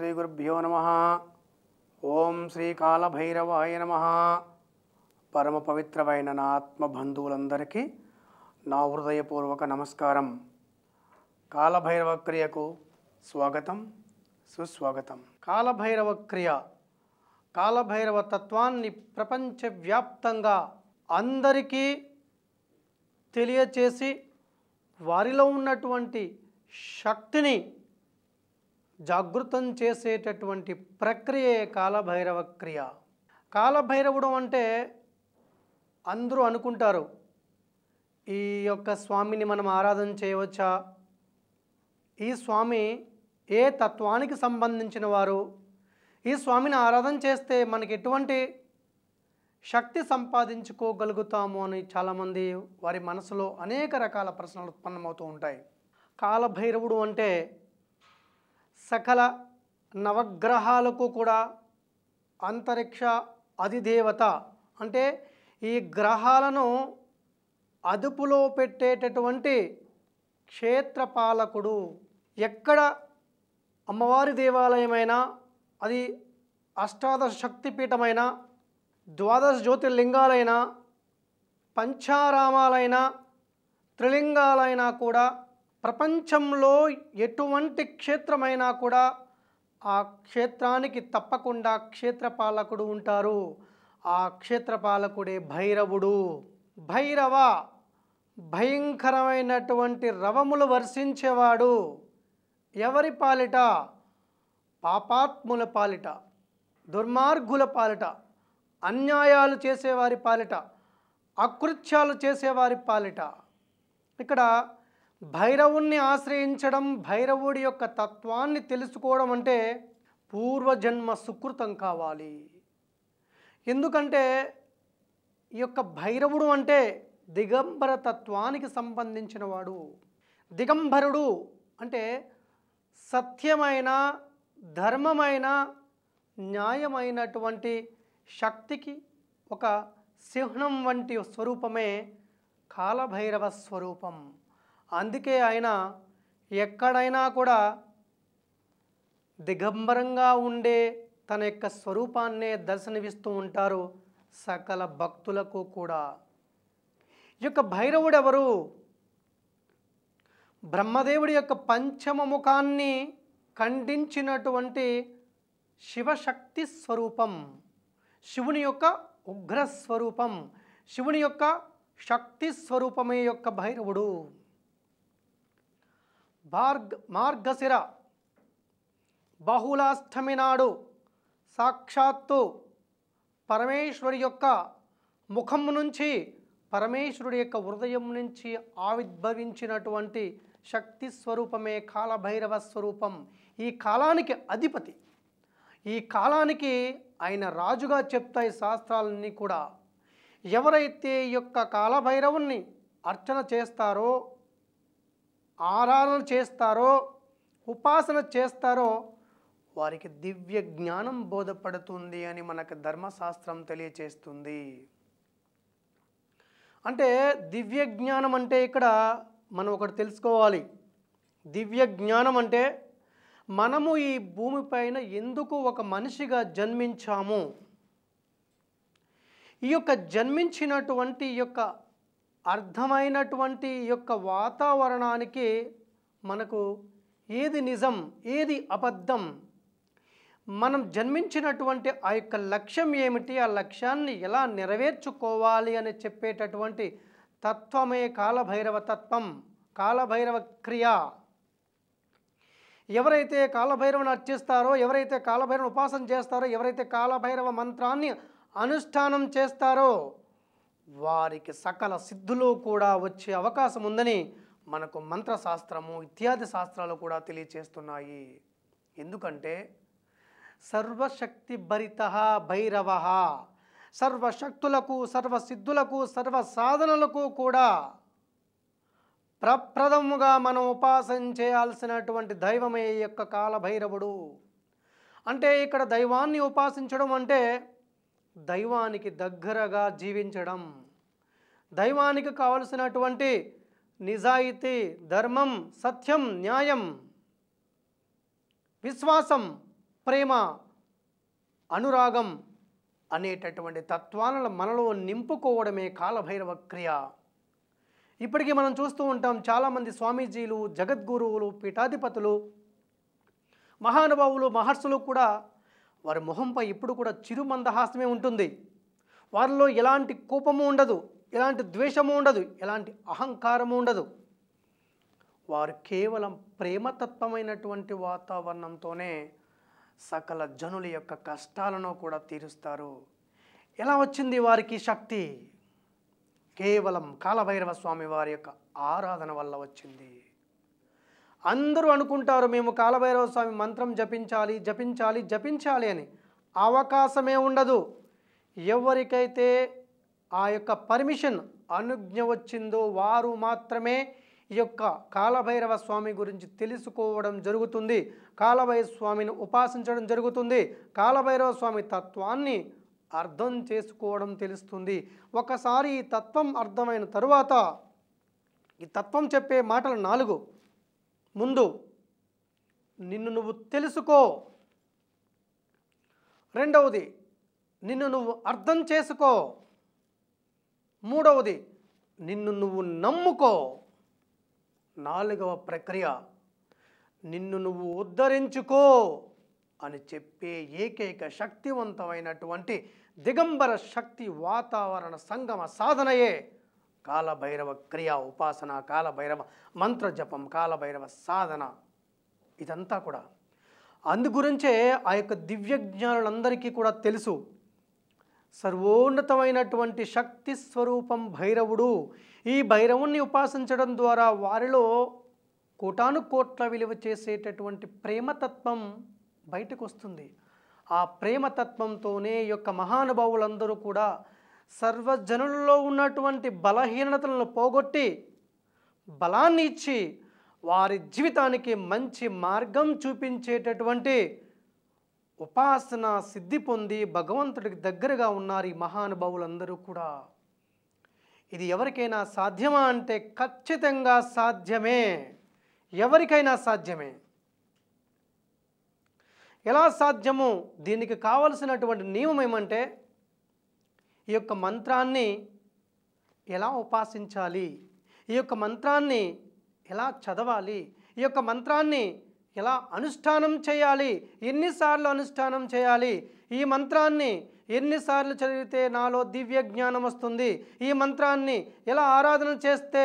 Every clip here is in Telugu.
శ్రీ గురుభ్యో నమ ఓం శ్రీ కాలభైరవాయ నమ పరమ పవిత్రమైన నా ఆత్మబంధువులందరికీ నా హృదయపూర్వక నమస్కారం కాలభైరవ క్రియకు స్వాగతం సుస్వాగతం కాలభైరవ క్రియ కాలభైరవ తత్వాన్ని ప్రపంచవ్యాప్తంగా అందరికీ తెలియచేసి వారిలో ఉన్నటువంటి శక్తిని జాగృతం చేసేటటువంటి ప్రక్రియే కాలభైరవ క్రియ కాలభైరవుడు అంటే అందరూ అనుకుంటారు ఈ యొక్క స్వామిని మనం ఆరాధన చేయవచ్చా ఈ స్వామి ఏ తత్వానికి సంబంధించిన వారు ఈ స్వామిని ఆరాధన చేస్తే మనకి ఎటువంటి శక్తి సంపాదించుకోగలుగుతాము అని చాలామంది వారి మనసులో అనేక రకాల ప్రశ్నలు ఉత్పన్నమవుతూ ఉంటాయి కాలభైరవుడు అంటే సకల నవగ్రహాలకు కూడా అంతరిక్ష అధిదేవత అంటే ఈ గ్రహాలను అదుపులో పెట్టేటటువంటి క్షేత్రపాలకుడు ఎక్కడ అమ్మవారి దేవాలయమైనా అది అష్టాదశ శక్తిపీఠమైన ద్వాదశ జ్యోతిర్లింగాలైన పంచారామాలైన త్రిలింగాలైనా కూడా ప్రపంచంలో ఎటువంటి క్షేత్రమైనా కూడా ఆ క్షేత్రానికి తప్పకుండా క్షేత్రపాలకుడు ఉంటారు ఆ క్షేత్రపాలకుడే భైరవుడు భైరవ భయంకరమైనటువంటి రవములు వర్షించేవాడు ఎవరి పాలిట పాపాత్ముల పాలిట దుర్మార్గుల పాలిట అన్యాయాలు చేసేవారి పాలిట అకృత్యాలు చేసేవారి పాలిట ఇక్కడ భైరవుణ్ణి ఆశ్రయించడం భైరవుడి యొక్క తత్వాన్ని తెలుసుకోవడం అంటే పూర్వజన్మ సుకృతం కావాలి ఎందుకంటే ఈ యొక్క భైరవుడు అంటే దిగంబర తత్వానికి సంబంధించిన వాడు దిగంబరుడు అంటే సత్యమైన ధర్మమైన న్యాయమైనటువంటి శక్తికి ఒక చిహ్నం వంటి స్వరూపమే కాలభైరవ స్వరూపం అందుకే ఆయన ఎక్కడైనా కూడా దిగంబరంగా ఉండే తన యొక్క స్వరూపాన్నే దర్శనమిస్తూ ఉంటారు సకల భక్తులకు కూడా ఈ యొక్క భైరవుడెవరు బ్రహ్మదేవుడి యొక్క పంచమ ముఖాన్ని ఖండించినటువంటి శివశక్తి స్వరూపం శివుని యొక్క ఉగ్రస్వరూపం శివుని యొక్క శక్తి స్వరూపమే యొక్క భైరవుడు భార్గ మార్గశిర బహుళాష్టమి నాడు సాక్షాత్తు పరమేశ్వరి యొక్క ముఖం నుంచి పరమేశ్వరుడి యొక్క హృదయం నుంచి ఆవిర్భవించినటువంటి శక్తి స్వరూపమే కాలభైరవ స్వరూపం ఈ కాలానికి అధిపతి ఈ కాలానికి ఆయన రాజుగా చెప్తాయి శాస్త్రాలన్నీ కూడా ఎవరైతే ఈ యొక్క కాలభైరవుణ్ణి అర్చన చేస్తారో ఆరాధన చేస్తారో ఉపాసన చేస్తారో వారికి దివ్య జ్ఞానం బోధపడుతుంది అని మనకు ధర్మశాస్త్రం తెలియచేస్తుంది అంటే దివ్య జ్ఞానం అంటే ఇక్కడ మనం ఒకటి తెలుసుకోవాలి దివ్య జ్ఞానం అంటే మనము ఈ భూమిపైన ఎందుకు ఒక మనిషిగా జన్మించాము ఈ యొక్క జన్మించినటువంటి ఈ యొక్క అర్థమైనటువంటి యొక్క వాతావరణానికి మనకు ఏది నిజం ఏది అబద్ధం మనం జన్మించినటువంటి ఆ యొక్క లక్ష్యం ఏమిటి ఆ లక్ష్యాన్ని ఎలా నెరవేర్చుకోవాలి అని చెప్పేటటువంటి తత్వమే కాలభైరవ తత్వం కాలభైరవ క్రియ ఎవరైతే కాలభైరవను అర్చిస్తారో ఎవరైతే కాలభైరవను ఉపాసన చేస్తారో ఎవరైతే కాలభైరవ మంత్రాన్ని అనుష్ఠానం చేస్తారో వారికి సకల సిద్ధులు కూడా వచ్చే అవకాశం ఉందని మనకు మంత్రశాస్త్రము ఇత్యాది శాస్త్రాలు కూడా తెలియచేస్తున్నాయి ఎందుకంటే సర్వశక్తి భరిత భైరవ సర్వశక్తులకు సర్వసిద్ధులకు సర్వ సాధనలకు కూడా ప్రప్రదముగా మనం ఉపాసన చేయాల్సినటువంటి దైవమే యొక్క కాలభైరవుడు అంటే ఇక్కడ దైవాన్ని ఉపాసించడం అంటే దైవానికి దగ్గరగా జీవించడం దైవానికి కావలసినటువంటి నిజాయితీ ధర్మం సత్యం న్యాయం విశ్వాసం ప్రేమ అనురాగం అనేటటువంటి తత్వాలను మనలో నింపుకోవడమే కాలభైరవ క్రియ ఇప్పటికీ మనం చూస్తూ ఉంటాం చాలామంది స్వామీజీలు జగద్గురువులు పీఠాధిపతులు మహానుభావులు మహర్షులు కూడా వారి మొహంపై ఇప్పుడు కూడా చిరుమందహాసమే ఉంటుంది వారిలో ఎలాంటి కోపము ఉండదు ఎలాంటి ద్వేషము ఉండదు ఎలాంటి అహంకారము ఉండదు వారు కేవలం ప్రేమతత్వమైనటువంటి వాతావరణంతోనే సకల జనుల యొక్క కష్టాలను కూడా తీరుస్తారు ఎలా వచ్చింది వారికి శక్తి కేవలం కాలభైరవ స్వామి వారి యొక్క ఆరాధన వల్ల వచ్చింది అందరూ అనుకుంటారు మేము కాలభైరవ స్వామి మంత్రం జపించాలి జపించాలి జపించాలి అని అవకాశమే ఉండదు ఎవరికైతే ఆ యొక్క పర్మిషన్ అనుజ్ఞ వచ్చిందో వారు మాత్రమే ఈ యొక్క కాలభైరవ స్వామి గురించి తెలుసుకోవడం జరుగుతుంది కాలభైరవ స్వామిని ఉపాసించడం జరుగుతుంది కాలభైరవ స్వామి తత్వాన్ని అర్థం చేసుకోవడం తెలుస్తుంది ఒకసారి ఈ తత్వం అర్థమైన తరువాత ఈ తత్వం చెప్పే మాటలు నాలుగు ముందు నిన్ను నువ్వు తెలుసుకో రెండవది నిన్ను నువ్వు అర్థం చేసుకో మూడవది నిన్ను నువ్వు నమ్ముకో నాలుగవ ప్రక్రియ నిన్ను నువ్వు ఉద్ధరించుకో అని చెప్పే ఏకైక శక్తివంతమైనటువంటి దిగంబర శక్తి వాతావరణ సంగమ సాధనయే కాలభైరవ క్రియ ఉపాసన కాలభైరవ మంత్రజపం కాలభైరవ సాధన ఇదంతా కూడా అందు గురించే ఆ యొక్క దివ్యజ్ఞానులందరికీ కూడా తెలుసు సర్వోన్నతమైనటువంటి శక్తి స్వరూపం భైరవుడు ఈ భైరవుణ్ణి ఉపాసించడం ద్వారా వారిలో కోటాను కోట్ల విలువ చేసేటటువంటి ప్రేమతత్వం బయటకు వస్తుంది ఆ ప్రేమతత్వంతోనే యొక్క మహానుభావులందరూ కూడా సర్వజనులలో ఉన్నటువంటి బలహీనతలను పోగొట్టి బలాన్ని ఇచ్చి వారి జీవితానికి మంచి మార్గం చూపించేటటువంటి ఉపాసన సిద్ధి పొంది భగవంతుడికి దగ్గరగా ఉన్నారు ఈ మహానుభావులందరూ కూడా ఇది ఎవరికైనా సాధ్యమా అంటే ఖచ్చితంగా సాధ్యమే ఎవరికైనా సాధ్యమే ఎలా సాధ్యము దీనికి కావలసినటువంటి నియమం ఏమంటే ఈ యొక్క మంత్రాన్ని ఎలా ఉపాసించాలి ఈ యొక్క మంత్రాన్ని ఎలా చదవాలి ఈ యొక్క మంత్రాన్ని ఎలా అనుష్ఠానం చేయాలి ఎన్నిసార్లు అనుష్ఠానం చేయాలి ఈ మంత్రాన్ని ఎన్నిసార్లు చదివితే నాలో దివ్య జ్ఞానం వస్తుంది ఈ మంత్రాన్ని ఎలా ఆరాధన చేస్తే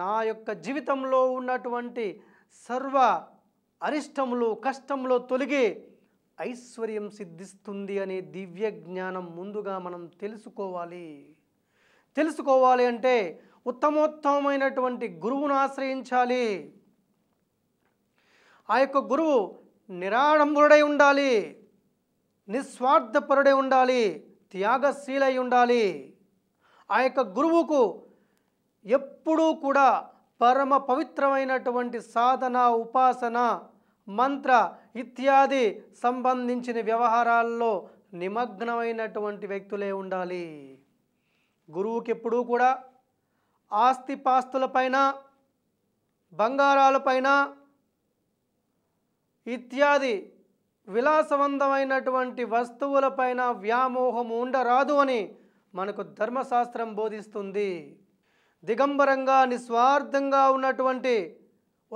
నా యొక్క జీవితంలో ఉన్నటువంటి సర్వ అరిష్టములు కష్టములు తొలగి ఐశ్వర్యం సిద్ధిస్తుంది అనే దివ్య జ్ఞానం ముందుగా మనం తెలుసుకోవాలి తెలుసుకోవాలి అంటే ఉత్తమోత్తమైనటువంటి గురువును ఆశ్రయించాలి ఆ యొక్క గురువు నిరాడంబరుడై ఉండాలి నిస్వార్థపరుడై ఉండాలి త్యాగశీలై ఉండాలి ఆ యొక్క గురువుకు ఎప్పుడూ కూడా పరమ పవిత్రమైనటువంటి సాధన ఉపాసన మంత్ర ఇత్యాది సంబంధించిన వ్యవహారాల్లో నిమగ్నమైనటువంటి వ్యక్తులే ఉండాలి గురువుకి ఎప్పుడూ కూడా ఆస్తిపాస్తులపైన బంగారాలపైన ఇత్యాది విలాసవంతమైనటువంటి వస్తువులపైన వ్యామోహము ఉండరాదు అని మనకు ధర్మశాస్త్రం బోధిస్తుంది దిగంబరంగా నిస్వార్థంగా ఉన్నటువంటి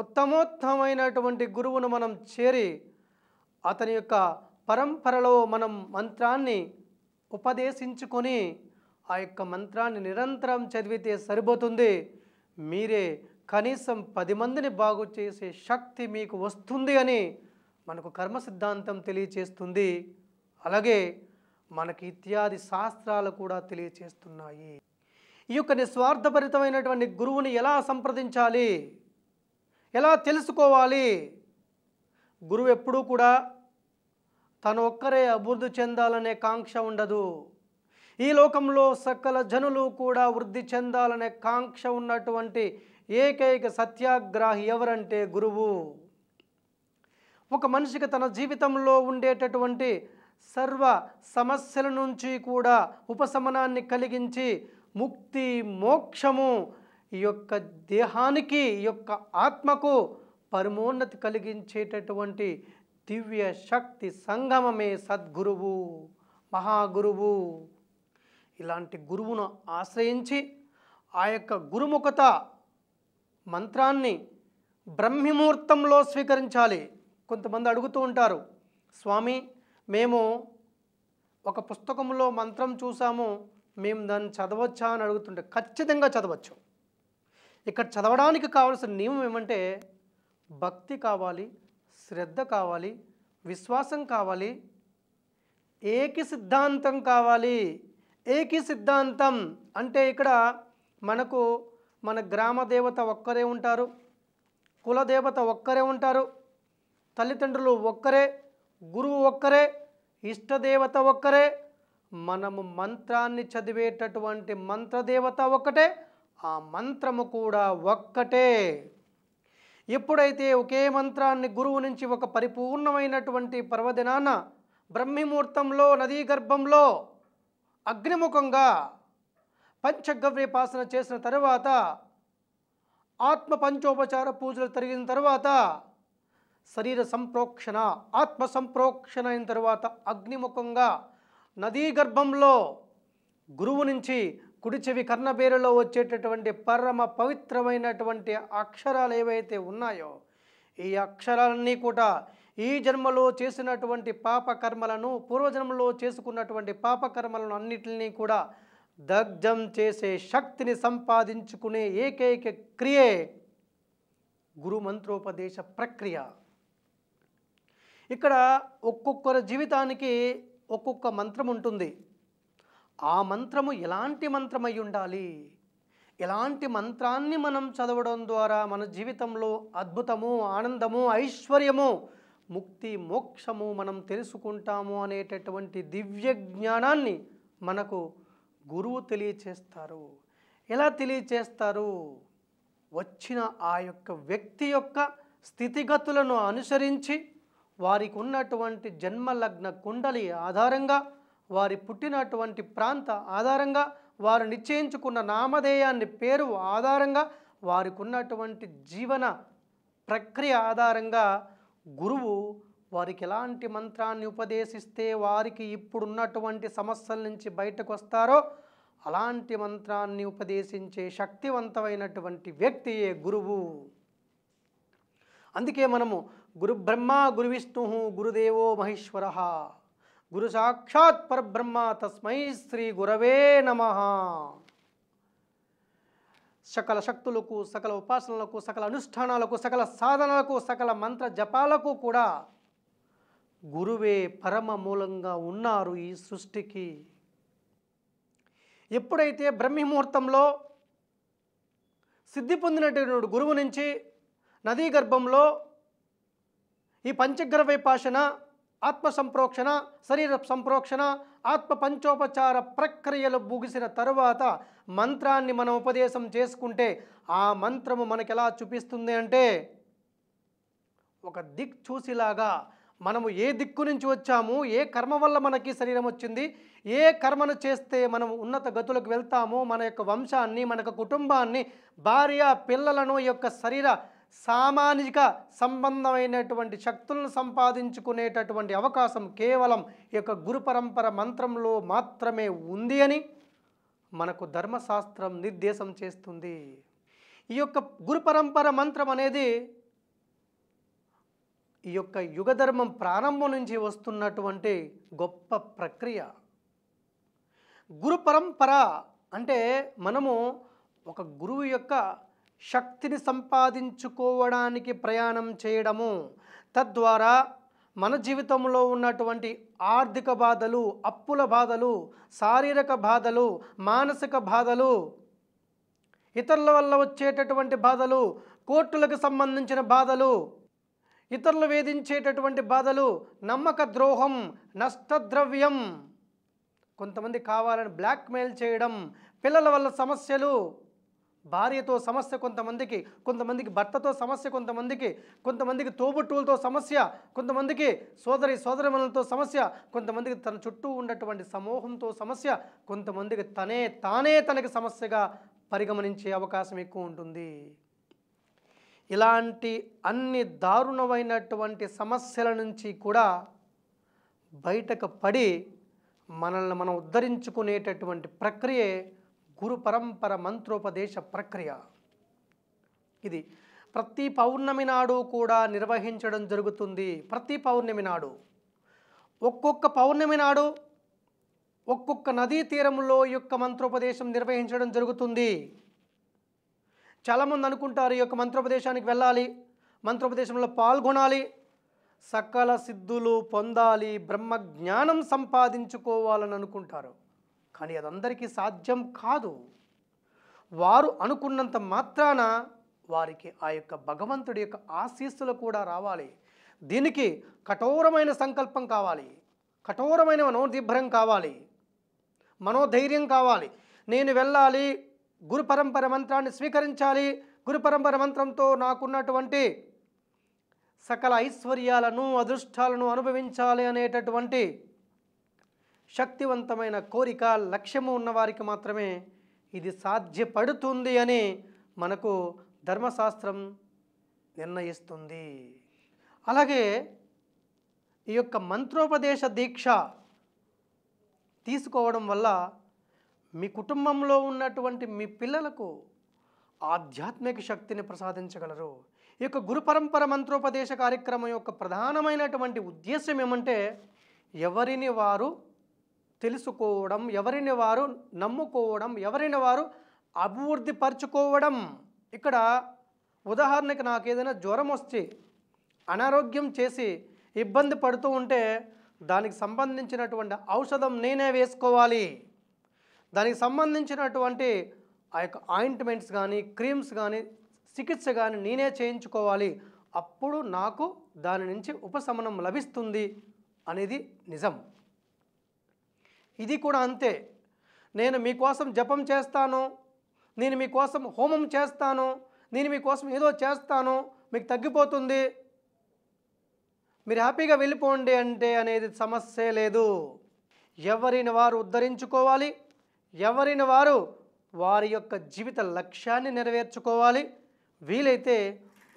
ఉత్తమోత్తమైనటువంటి గురువును మనం చేరి అతని యొక్క పరంపరలో మనం మంత్రాన్ని ఉపదేశించుకొని ఆ యొక్క మంత్రాన్ని నిరంతరం చదివితే సరిపోతుంది మీరే కనీసం పది మందిని బాగు చేసే శక్తి మీకు వస్తుంది అని మనకు కర్మ సిద్ధాంతం తెలియచేస్తుంది అలాగే మనకి ఇత్యాది శాస్త్రాలు కూడా తెలియచేస్తున్నాయి ఈ యొక్క నిస్వార్థభరితమైనటువంటి గురువుని ఎలా సంప్రదించాలి ఎలా తెలుసుకోవాలి గురువు ఎప్పుడూ కూడా తను ఒక్కరే అభివృద్ధి చెందాలనే కాంక్ష ఉండదు ఈ లోకంలో సకల జనులు కూడా వృద్ధి చెందాలనే కాంక్ష ఉన్నటువంటి ఏకైక సత్యాగ్రాహి ఎవరంటే గురువు ఒక మనిషికి తన జీవితంలో ఉండేటటువంటి సర్వ సమస్యల నుంచి కూడా ఉపశమనాన్ని కలిగించి ముక్తి మోక్షము ఈ యొక్క దేహానికి ఈ యొక్క ఆత్మకు పరమోన్నతి కలిగించేటటువంటి దివ్య శక్తి సంగమమే సద్గురువు మహాగురువు ఇలాంటి గురువును ఆశ్రయించి ఆ యొక్క గురుముఖత మంత్రాన్ని బ్రహ్మముహూర్తంలో స్వీకరించాలి కొంతమంది అడుగుతూ ఉంటారు స్వామి మేము ఒక పుస్తకంలో మంత్రం చూసాము మేము దాన్ని చదవచ్చా అని అడుగుతుంటే ఖచ్చితంగా చదవచ్చు ఇక్కడ చదవడానికి కావాల్సిన నియమం ఏమంటే భక్తి కావాలి శ్రద్ధ కావాలి విశ్వాసం కావాలి ఏకి సిద్ధాంతం కావాలి ఏకి సిద్ధాంతం అంటే ఇక్కడ మనకు మన గ్రామ దేవత ఒక్కరే ఉంటారు కులదేవత ఒక్కరే ఉంటారు తల్లిదండ్రులు ఒక్కరే గురువు ఒక్కరే ఇష్టదేవత ఒక్కరే మనము మంత్రాన్ని చదివేటటువంటి మంత్రదేవత ఒక్కటే ఆ మంత్రము కూడా ఒక్కటే ఎప్పుడైతే ఒకే మంత్రాన్ని గురువు నుంచి ఒక పరిపూర్ణమైనటువంటి పర్వదినాన బ్రహ్మిముహూర్తంలో నదీ గర్భంలో అగ్నిముఖంగా పంచగవ్యపాసన చేసిన తర్వాత ఆత్మ పంచోపచార పూజలు తరిగిన తర్వాత శరీర సంప్రోక్షణ ఆత్మ సంప్రోక్షణ అయిన తర్వాత అగ్నిముఖంగా నదీ గర్భంలో గురువు నుంచి కుడి చెవి కర్ణబేరులో వచ్చేటటువంటి పరమ పవిత్రమైనటువంటి అక్షరాలు ఏవైతే ఉన్నాయో ఈ అక్షరాలన్నీ కూడా ఈ జన్మలో చేసినటువంటి పాపకర్మలను పూర్వజన్మలో చేసుకున్నటువంటి పాపకర్మలను అన్నిటినీ కూడా దగ్ధం చేసే శక్తిని సంపాదించుకునే ఏకైక క్రియే గురు మంత్రోపదేశ ప్రక్రియ ఇక్కడ ఒక్కొక్కరి జీవితానికి ఒక్కొక్క మంత్రం ఉంటుంది ఆ మంత్రము ఎలాంటి మంత్రమై ఉండాలి ఎలాంటి మంత్రాన్ని మనం చదవడం ద్వారా మన జీవితంలో అద్భుతము ఆనందము ఐశ్వర్యము ముక్తి మోక్షము మనం తెలుసుకుంటాము అనేటటువంటి దివ్య జ్ఞానాన్ని మనకు గురువు తెలియచేస్తారు ఎలా తెలియచేస్తారు వచ్చిన ఆ యొక్క వ్యక్తి యొక్క స్థితిగతులను అనుసరించి వారికి ఉన్నటువంటి జన్మలగ్న కుండలి ఆధారంగా వారి పుట్టినటువంటి ప్రాంత ఆధారంగా వారు నిశ్చయించుకున్న నామధేయాన్ని పేరు ఆధారంగా వారికి ఉన్నటువంటి జీవన ప్రక్రియ ఆధారంగా గురువు వారికి ఎలాంటి మంత్రాన్ని ఉపదేశిస్తే వారికి ఇప్పుడున్నటువంటి సమస్యల నుంచి బయటకు వస్తారో అలాంటి మంత్రాన్ని ఉపదేశించే శక్తివంతమైనటువంటి వ్యక్తియే గురువు అందుకే మనము గురు గురు విష్ణు గురుదేవో మహేశ్వర గురు సాక్షాత్ పరబ్రహ్మ తస్మై శ్రీ గురవే నమ సకల శక్తులకు సకల ఉపాసనలకు సకల అనుష్ఠానాలకు సకల సాధనలకు సకల మంత్ర జపాలకు కూడా గురువే పరమ మూలంగా ఉన్నారు ఈ సృష్టికి ఎప్పుడైతే బ్రహ్మముహూర్తంలో సిద్ధి గురువు నుంచి నదీ గర్భంలో ఈ పంచగ్ర ఆత్మ సంప్రోక్షణ శరీర సంప్రోక్షణ ఆత్మ పంచోపచార ప్రక్రియలు ముగిసిన తరువాత మంత్రాన్ని మనం ఉపదేశం చేసుకుంటే ఆ మంత్రము మనకెలా చూపిస్తుంది అంటే ఒక దిక్ చూసిలాగా మనము ఏ దిక్కు నుంచి వచ్చాము ఏ కర్మ వల్ల మనకి శరీరం వచ్చింది ఏ కర్మను చేస్తే మనం ఉన్నత గతులకు వెళ్తామో మన యొక్క వంశాన్ని మన యొక్క కుటుంబాన్ని భార్య పిల్లలను యొక్క శరీర సామాజిక సంబంధమైనటువంటి శక్తులను సంపాదించుకునేటటువంటి అవకాశం కేవలం ఈ యొక్క గురు పరంపర మంత్రంలో మాత్రమే ఉంది అని మనకు ధర్మశాస్త్రం నిర్దేశం చేస్తుంది ఈ యొక్క గురు పరంపర మంత్రం అనేది ఈ యొక్క యుగధర్మం ప్రారంభం నుంచి వస్తున్నటువంటి గొప్ప ప్రక్రియ గురు పరంపర అంటే మనము ఒక గురువు యొక్క శక్తిని సంపాదించుకోవడానికి ప్రయాణం చేయడము తద్వారా మన జీవితంలో ఉన్నటువంటి ఆర్థిక బాధలు అప్పుల బాధలు శారీరక బాధలు మానసిక బాధలు ఇతరుల వల్ల వచ్చేటటువంటి బాధలు కోర్టులకు సంబంధించిన బాధలు ఇతరులు వేధించేటటువంటి బాధలు నమ్మక ద్రోహం నష్టద్రవ్యం కొంతమంది కావాలని బ్లాక్మెయిల్ చేయడం పిల్లల వల్ల సమస్యలు భార్యతో సమస్య కొంతమందికి కొంతమందికి భర్తతో సమస్య కొంతమందికి కొంతమందికి తోబుట్టువులతో సమస్య కొంతమందికి సోదరి సోదరిమణులతో సమస్య కొంతమందికి తన చుట్టూ ఉన్నటువంటి సమూహంతో సమస్య కొంతమందికి తనే తానే తనకి సమస్యగా పరిగమనించే అవకాశం ఎక్కువ ఉంటుంది ఇలాంటి అన్ని దారుణమైనటువంటి సమస్యల నుంచి కూడా బయటకు పడి మనల్ని మనం ఉద్ధరించుకునేటటువంటి ప్రక్రియే గురు పరంపర మంత్రోపదేశ ప్రక్రియ ఇది ప్రతి పౌర్ణమి నాడు కూడా నిర్వహించడం జరుగుతుంది ప్రతి పౌర్ణమి నాడు ఒక్కొక్క పౌర్ణమి నాడు ఒక్కొక్క నదీ తీరంలో యొక్క మంత్రోపదేశం నిర్వహించడం జరుగుతుంది చాలామంది అనుకుంటారు ఈ యొక్క మంత్రోపదేశానికి వెళ్ళాలి మంత్రోపదేశంలో పాల్గొనాలి సకల సిద్ధులు పొందాలి బ్రహ్మ జ్ఞానం సంపాదించుకోవాలని అనుకుంటారు కానీ అదందరికీ సాధ్యం కాదు వారు అనుకున్నంత మాత్రాన వారికి ఆ యొక్క భగవంతుడి యొక్క ఆశీస్సులు కూడా రావాలి దీనికి కఠోరమైన సంకల్పం కావాలి కఠోరమైన మనోదిభ్రం కావాలి మనోధైర్యం కావాలి నేను వెళ్ళాలి గురు పరంపర మంత్రాన్ని స్వీకరించాలి గురు పరంపర మంత్రంతో నాకున్నటువంటి సకల ఐశ్వర్యాలను అదృష్టాలను అనుభవించాలి అనేటటువంటి శక్తివంతమైన కోరిక లక్ష్యము ఉన్నవారికి మాత్రమే ఇది సాధ్యపడుతుంది అని మనకు ధర్మశాస్త్రం నిర్ణయిస్తుంది అలాగే ఈ యొక్క మంత్రోపదేశ దీక్ష తీసుకోవడం వల్ల మీ కుటుంబంలో ఉన్నటువంటి మీ పిల్లలకు ఆధ్యాత్మిక శక్తిని ప్రసాదించగలరు ఈ యొక్క గురు పరంపర మంత్రోపదేశ కార్యక్రమం యొక్క ప్రధానమైనటువంటి ఉద్దేశం ఏమంటే ఎవరిని వారు తెలుసుకోవడం ఎవరిని వారు నమ్ముకోవడం ఎవరిని వారు అభివృద్ధి పరుచుకోవడం ఇక్కడ ఉదాహరణకి నాకు ఏదైనా జ్వరం వచ్చి అనారోగ్యం చేసి ఇబ్బంది పడుతూ ఉంటే దానికి సంబంధించినటువంటి ఔషధం నేనే వేసుకోవాలి దానికి సంబంధించినటువంటి ఆ యొక్క ఆయింట్మెంట్స్ కానీ క్రీమ్స్ కానీ చికిత్స కానీ నేనే చేయించుకోవాలి అప్పుడు నాకు దాని నుంచి ఉపశమనం లభిస్తుంది అనేది నిజం ఇది కూడా అంతే నేను మీకోసం జపం చేస్తాను నేను మీకోసం హోమం చేస్తాను నేను మీకోసం ఏదో చేస్తాను మీకు తగ్గిపోతుంది మీరు హ్యాపీగా వెళ్ళిపోండి అంటే అనేది సమస్య లేదు ఎవరిని వారు ఉద్ధరించుకోవాలి ఎవరిన వారు వారి యొక్క జీవిత లక్ష్యాన్ని నెరవేర్చుకోవాలి వీలైతే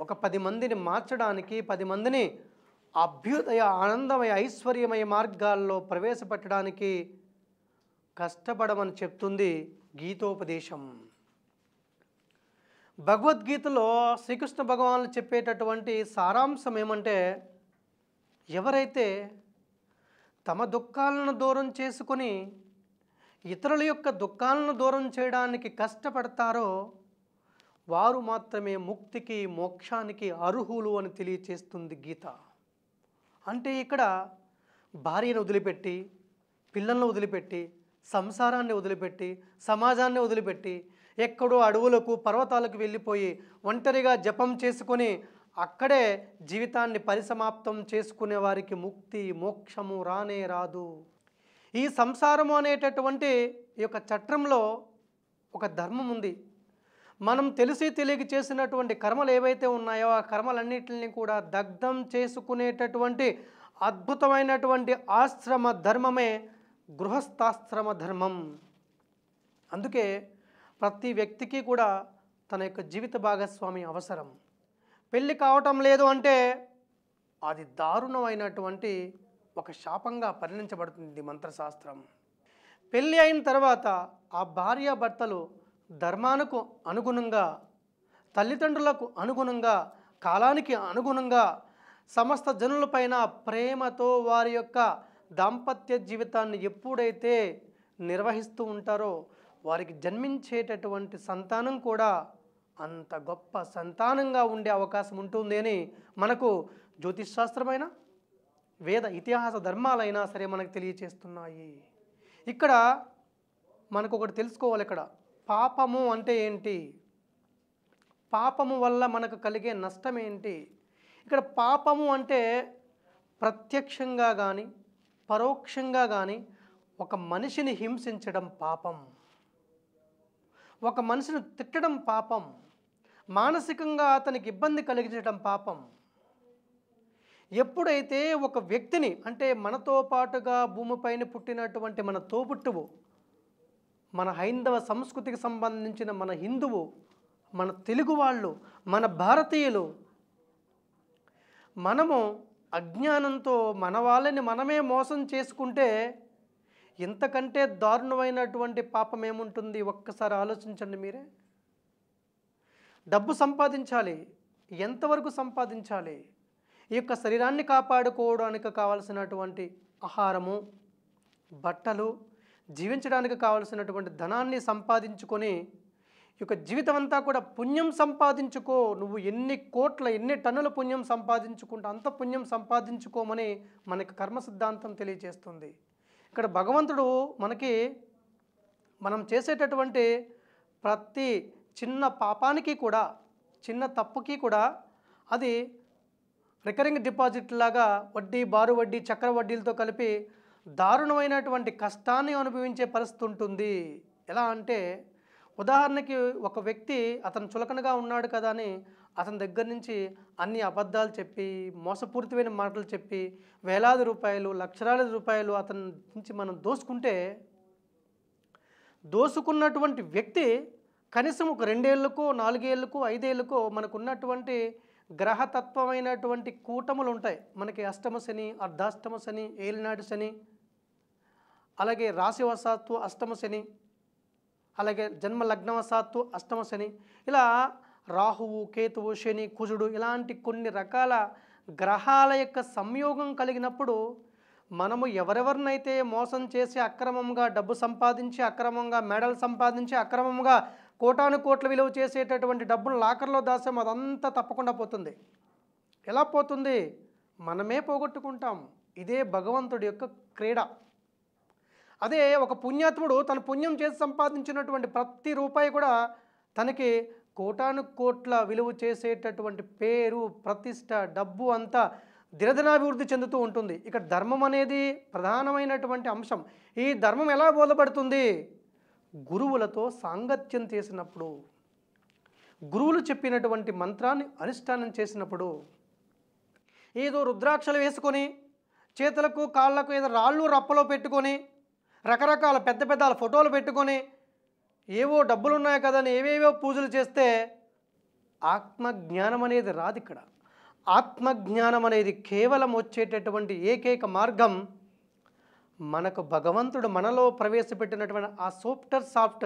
ఒక పది మందిని మార్చడానికి పది మందిని అభ్యుదయ ఆనందమయ ఐశ్వర్యమయ మార్గాల్లో ప్రవేశపెట్టడానికి కష్టపడమని చెప్తుంది గీతోపదేశం భగవద్గీతలో శ్రీకృష్ణ భగవాన్లు చెప్పేటటువంటి సారాంశం ఏమంటే ఎవరైతే తమ దుఃఖాలను దూరం చేసుకొని ఇతరుల యొక్క దుఃఖాలను దూరం చేయడానికి కష్టపడతారో వారు మాత్రమే ముక్తికి మోక్షానికి అర్హులు అని తెలియచేస్తుంది గీత అంటే ఇక్కడ భార్యను వదిలిపెట్టి పిల్లలను వదిలిపెట్టి సంసారాన్ని వదిలిపెట్టి సమాజాన్ని వదిలిపెట్టి ఎక్కడో అడవులకు పర్వతాలకు వెళ్ళిపోయి ఒంటరిగా జపం చేసుకొని అక్కడే జీవితాన్ని పరిసమాప్తం చేసుకునే వారికి ముక్తి మోక్షము రానే రాదు ఈ సంసారము అనేటటువంటి ఈ యొక్క చట్టంలో ఒక ధర్మం ఉంది మనం తెలిసి తెలియక చేసినటువంటి కర్మలు ఏవైతే ఉన్నాయో ఆ కర్మలన్నింటినీ కూడా దగ్ధం చేసుకునేటటువంటి అద్భుతమైనటువంటి ఆశ్రమ ధర్మమే గృహస్థాశ్రమ ధర్మం అందుకే ప్రతి వ్యక్తికి కూడా తన యొక్క జీవిత భాగస్వామి అవసరం పెళ్ళి కావటం లేదు అంటే అది దారుణమైనటువంటి ఒక శాపంగా పరిణించబడుతుంది మంత్రశాస్త్రం పెళ్ళి అయిన తర్వాత ఆ భార్యాభర్తలు ధర్మానికి అనుగుణంగా తల్లిదండ్రులకు అనుగుణంగా కాలానికి అనుగుణంగా సమస్త జనులపైన ప్రేమతో వారి యొక్క దాంపత్య జీవితాన్ని ఎప్పుడైతే నిర్వహిస్తూ ఉంటారో వారికి జన్మించేటటువంటి సంతానం కూడా అంత గొప్ప సంతానంగా ఉండే అవకాశం ఉంటుంది అని మనకు జ్యోతిష్ శాస్త్రమైన వేద ఇతిహాస ధర్మాలైనా సరే మనకు తెలియచేస్తున్నాయి ఇక్కడ మనకు ఒకటి తెలుసుకోవాలి ఇక్కడ పాపము అంటే ఏంటి పాపము వల్ల మనకు కలిగే నష్టం ఏంటి ఇక్కడ పాపము అంటే ప్రత్యక్షంగా కానీ పరోక్షంగా కానీ ఒక మనిషిని హింసించడం పాపం ఒక మనిషిని తిట్టడం పాపం మానసికంగా అతనికి ఇబ్బంది కలిగించడం పాపం ఎప్పుడైతే ఒక వ్యక్తిని అంటే మనతో పాటుగా భూమిపైన పుట్టినటువంటి మన తోబుట్టువు మన హైందవ సంస్కృతికి సంబంధించిన మన హిందువు మన తెలుగు వాళ్ళు మన భారతీయులు మనము అజ్ఞానంతో మన వాళ్ళని మనమే మోసం చేసుకుంటే ఇంతకంటే దారుణమైనటువంటి పాపం ఏముంటుంది ఒక్కసారి ఆలోచించండి మీరే డబ్బు సంపాదించాలి ఎంతవరకు సంపాదించాలి ఈ యొక్క శరీరాన్ని కాపాడుకోవడానికి కావలసినటువంటి ఆహారము బట్టలు జీవించడానికి కావలసినటువంటి ధనాన్ని సంపాదించుకొని ఈ యొక్క జీవితం అంతా కూడా పుణ్యం సంపాదించుకో నువ్వు ఎన్ని కోట్ల ఎన్ని టన్నుల పుణ్యం సంపాదించుకుంటా అంత పుణ్యం సంపాదించుకోమని మనకి కర్మ సిద్ధాంతం తెలియజేస్తుంది ఇక్కడ భగవంతుడు మనకి మనం చేసేటటువంటి ప్రతి చిన్న పాపానికి కూడా చిన్న తప్పుకి కూడా అది రికరింగ్ డిపాజిట్ లాగా వడ్డీ బారు వడ్డీ చక్ర వడ్డీలతో కలిపి దారుణమైనటువంటి కష్టాన్ని అనుభవించే పరిస్థితి ఉంటుంది ఎలా అంటే ఉదాహరణకి ఒక వ్యక్తి అతను చులకనగా ఉన్నాడు కదా అని అతని దగ్గర నుంచి అన్ని అబద్ధాలు చెప్పి మోసపూరితమైన మాటలు చెప్పి వేలాది రూపాయలు లక్షలాది రూపాయలు అతని నుంచి మనం దోసుకుంటే దోసుకున్నటువంటి వ్యక్తి కనీసం ఒక రెండేళ్లకో నాలుగేళ్లకో ఐదేళ్లకో మనకున్నటువంటి గ్రహతత్వమైనటువంటి కూటములు ఉంటాయి మనకి అష్టమ శని అర్ధాష్టమ శని ఏలినాటి శని అలాగే రాశివశాత్తు అష్టమ శని అలాగే జన్మ లగ్నవశాత్తు అష్టమ శని ఇలా రాహువు కేతువు శని కుజుడు ఇలాంటి కొన్ని రకాల గ్రహాల యొక్క సంయోగం కలిగినప్పుడు మనము ఎవరెవరినైతే మోసం చేసి అక్రమంగా డబ్బు సంపాదించి అక్రమంగా మెడల్ సంపాదించి అక్రమంగా కోటాను కోట్ల విలువ చేసేటటువంటి డబ్బును లాకర్లో దాసాము అదంతా తప్పకుండా పోతుంది ఎలా పోతుంది మనమే పోగొట్టుకుంటాం ఇదే భగవంతుడి యొక్క క్రీడ అదే ఒక పుణ్యాత్ముడు తన పుణ్యం చేసి సంపాదించినటువంటి ప్రతి రూపాయి కూడా తనకి కోటాను కోట్ల విలువ చేసేటటువంటి పేరు ప్రతిష్ట డబ్బు అంతా దినదినాభివృద్ధి చెందుతూ ఉంటుంది ఇక్కడ ధర్మం అనేది ప్రధానమైనటువంటి అంశం ఈ ధర్మం ఎలా బోధపడుతుంది గురువులతో సాంగత్యం చేసినప్పుడు గురువులు చెప్పినటువంటి మంత్రాన్ని అనుష్ఠానం చేసినప్పుడు ఏదో రుద్రాక్షలు వేసుకొని చేతులకు కాళ్ళకు ఏదో రాళ్ళు రప్పలో పెట్టుకొని రకరకాల పెద్ద పెద్ద ఫోటోలు పెట్టుకొని ఏవో డబ్బులు ఉన్నాయి కదని ఏవేవో పూజలు చేస్తే ఆత్మజ్ఞానం అనేది రాదు ఇక్కడ ఆత్మజ్ఞానం అనేది కేవలం వచ్చేటటువంటి ఏకైక మార్గం మనకు భగవంతుడు మనలో ప్రవేశపెట్టినటువంటి ఆ సోఫ్టర్ సాఫ్ట్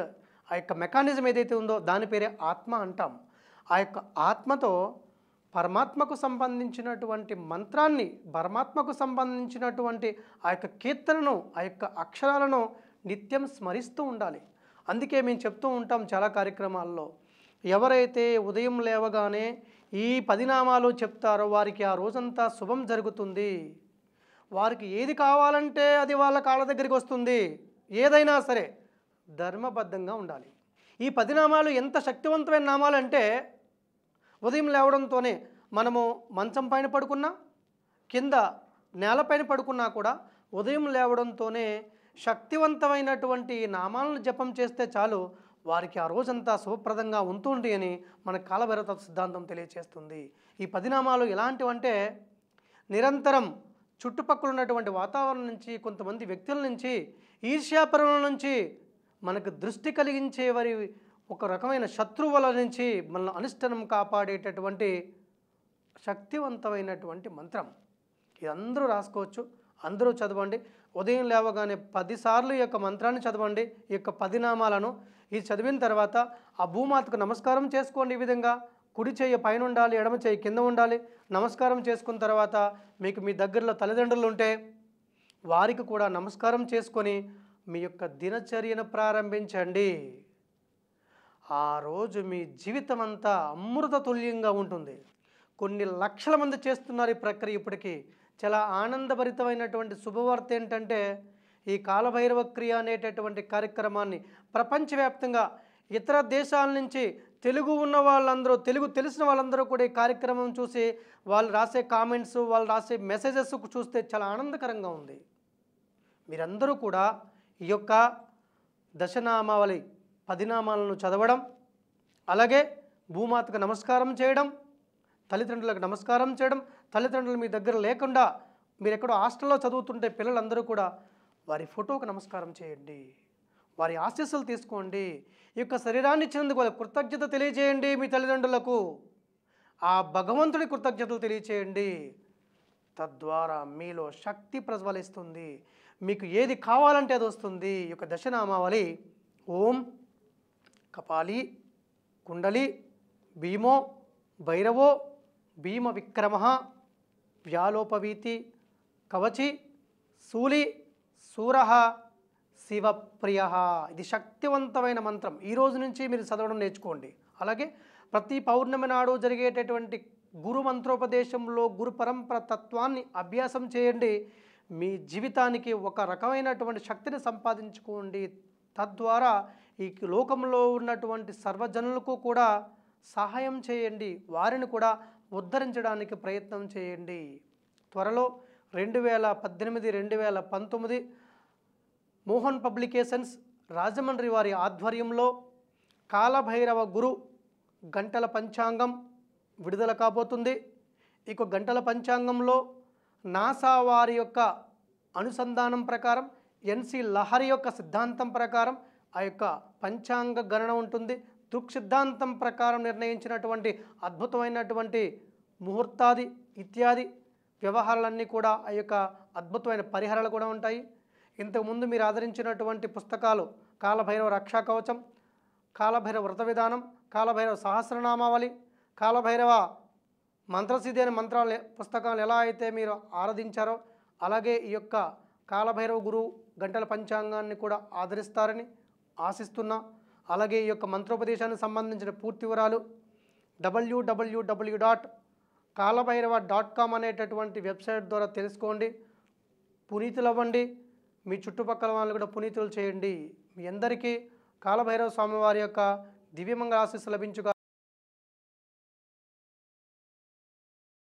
ఆ యొక్క మెకానిజం ఏదైతే ఉందో దాని పేరే ఆత్మ అంటాం ఆ యొక్క ఆత్మతో పరమాత్మకు సంబంధించినటువంటి మంత్రాన్ని పరమాత్మకు సంబంధించినటువంటి ఆ యొక్క కీర్తనను ఆ యొక్క అక్షరాలను నిత్యం స్మరిస్తూ ఉండాలి అందుకే మేము చెప్తూ ఉంటాం చాలా కార్యక్రమాల్లో ఎవరైతే ఉదయం లేవగానే ఈ పదినామాలు చెప్తారో వారికి ఆ రోజంతా శుభం జరుగుతుంది వారికి ఏది కావాలంటే అది వాళ్ళ కాళ్ళ దగ్గరికి వస్తుంది ఏదైనా సరే ధర్మబద్ధంగా ఉండాలి ఈ పది నామాలు ఎంత శక్తివంతమైన నామాలు అంటే ఉదయం లేవడంతోనే మనము మంచం పైన పడుకున్నా కింద నేలపైన పడుకున్నా కూడా ఉదయం లేవడంతోనే శక్తివంతమైనటువంటి నామాలను జపం చేస్తే చాలు వారికి ఆ రోజంతా శుభప్రదంగా ఉంటుంది అని మన కాలభైరత సిద్ధాంతం తెలియచేస్తుంది ఈ పది నామాలు ఎలాంటివంటే నిరంతరం చుట్టుపక్కల ఉన్నటువంటి వాతావరణం నుంచి కొంతమంది వ్యక్తుల నుంచి ఈర్ష్యాపరుల నుంచి మనకు దృష్టి కలిగించే వారి ఒక రకమైన శత్రువుల నుంచి మనల్ని అనుష్ఠానం కాపాడేటటువంటి శక్తివంతమైనటువంటి మంత్రం ఇది అందరూ రాసుకోవచ్చు అందరూ చదవండి ఉదయం లేవగానే పదిసార్లు ఈ యొక్క మంత్రాన్ని చదవండి ఈ యొక్క పది నామాలను ఇది చదివిన తర్వాత ఆ భూమాతకు నమస్కారం చేసుకోండి ఈ విధంగా కుడి చేయి పైన ఉండాలి ఎడమ చేయి కింద ఉండాలి నమస్కారం చేసుకున్న తర్వాత మీకు మీ దగ్గరలో తల్లిదండ్రులు ఉంటే వారికి కూడా నమస్కారం చేసుకొని మీ యొక్క దినచర్యను ప్రారంభించండి ఆ రోజు మీ జీవితం అంతా అమృతతుల్యంగా ఉంటుంది కొన్ని లక్షల మంది చేస్తున్నారు ఈ ప్రక్రియ ఇప్పటికీ చాలా ఆనందభరితమైనటువంటి శుభవార్త ఏంటంటే ఈ కాలభైరవ క్రియ అనేటటువంటి కార్యక్రమాన్ని ప్రపంచవ్యాప్తంగా ఇతర దేశాల నుంచి తెలుగు ఉన్న వాళ్ళందరూ తెలుగు తెలిసిన వాళ్ళందరూ కూడా ఈ కార్యక్రమం చూసి వాళ్ళు రాసే కామెంట్స్ వాళ్ళు రాసే మెసేజెస్ చూస్తే చాలా ఆనందకరంగా ఉంది మీరందరూ కూడా ఈ యొక్క దశనామావళి పదినామాలను చదవడం అలాగే భూమాతకు నమస్కారం చేయడం తల్లిదండ్రులకు నమస్కారం చేయడం తల్లిదండ్రులు మీ దగ్గర లేకుండా మీరు ఎక్కడో హాస్టల్లో చదువుతుంటే పిల్లలందరూ కూడా వారి ఫోటోకు నమస్కారం చేయండి వారి ఆశీస్సులు తీసుకోండి ఈ యొక్క శరీరాన్ని ఇచ్చినందుకు వాళ్ళకి కృతజ్ఞత తెలియజేయండి మీ తల్లిదండ్రులకు ఆ భగవంతుడి కృతజ్ఞతలు తెలియచేయండి తద్వారా మీలో శక్తి ప్రజ్వలిస్తుంది మీకు ఏది కావాలంటే అది వస్తుంది ఈ యొక్క దశనామావళి ఓం కపాలి కుండలి భీమో భైరవో భీమ విక్రమ వ్యాలోపవీతి కవచి సూలి సూరహ శివప్రియ ఇది శక్తివంతమైన మంత్రం ఈ రోజు నుంచి మీరు చదవడం నేర్చుకోండి అలాగే ప్రతి పౌర్ణమి నాడు జరిగేటటువంటి గురు మంత్రోపదేశంలో గురు పరంపర తత్వాన్ని అభ్యాసం చేయండి మీ జీవితానికి ఒక రకమైనటువంటి శక్తిని సంపాదించుకోండి తద్వారా ఈ లోకంలో ఉన్నటువంటి సర్వజనులకు కూడా సహాయం చేయండి వారిని కూడా ఉద్ధరించడానికి ప్రయత్నం చేయండి త్వరలో రెండు వేల పద్దెనిమిది రెండు వేల పంతొమ్మిది మోహన్ పబ్లికేషన్స్ రాజమండ్రి వారి ఆధ్వర్యంలో కాలభైరవ గురు గంటల పంచాంగం విడుదల కాబోతుంది ఇక గంటల పంచాంగంలో నాసా వారి యొక్క అనుసంధానం ప్రకారం ఎన్సి లహరి యొక్క సిద్ధాంతం ప్రకారం ఆ యొక్క పంచాంగ గణన ఉంటుంది దృక్ సిద్ధాంతం ప్రకారం నిర్ణయించినటువంటి అద్భుతమైనటువంటి ముహూర్తాది ఇత్యాది వ్యవహారాలన్నీ కూడా ఆ యొక్క అద్భుతమైన పరిహారాలు కూడా ఉంటాయి ఇంతకుముందు మీరు ఆదరించినటువంటి పుస్తకాలు కాలభైరవ రక్షా కవచం కాలభైరవ వ్రత విధానం కాలభైరవ సహస్రనామావళి కాలభైరవ మంత్రసిద్ధి అనే మంత్రాలు పుస్తకాలు ఎలా అయితే మీరు ఆరాధించారో అలాగే ఈ యొక్క కాలభైరవ గురువు గంటల పంచాంగాన్ని కూడా ఆదరిస్తారని ఆశిస్తున్నా అలాగే ఈ యొక్క మంత్రోపదేశానికి సంబంధించిన పూర్తి వివరాలు W W W dot Kalabhairava dot com అనేటటువంటి వెబ్సైట్ ద్వారా తెలుసుకోండి పునీతులు అవ్వండి మీ చుట్టుపక్కల వాళ్ళు కూడా పునీతులు చేయండి మీ అందరికీ కాలభైరవ స్వామివారి యొక్క దివ్యమంగళ ఆశీస్సు లభించుగా